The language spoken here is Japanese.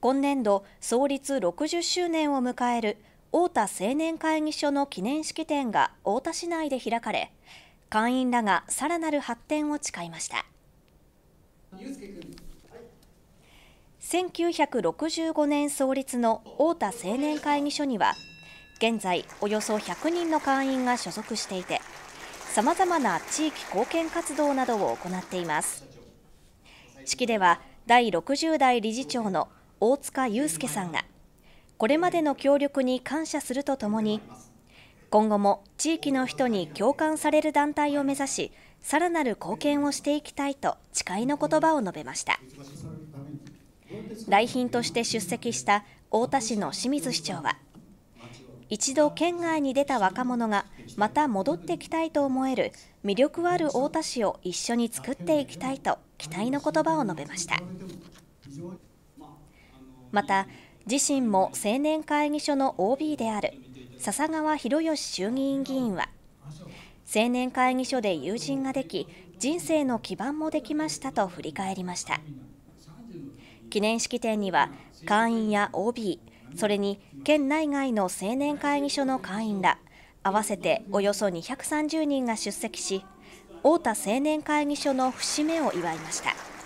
今年度創立60周年を迎える太田青年会議所の記念式典が太田市内で開かれ会員らがさらなる発展を誓いました1965年創立の太田青年会議所には現在およそ100人の会員が所属していてさまざまな地域貢献活動などを行っています式では第60代理事長の大塚祐介さんがこれまでの協力に感謝するとともに今後も地域の人に共感される団体を目指しさらなる貢献をしていきたいと誓いの言葉を述べました来賓として出席した太田市の清水市長は一度県外に出た若者がまた戻ってきたいと思える魅力ある太田市を一緒に作っていきたいと期待の言葉を述べました。また自身も青年会議所の OB である笹川博義衆議院議員は青年会議所で友人ができ人生の基盤もできましたと振り返りました記念式典には会員や OB それに県内外の青年会議所の会員ら合わせておよそ230人が出席し太田青年会議所の節目を祝いました。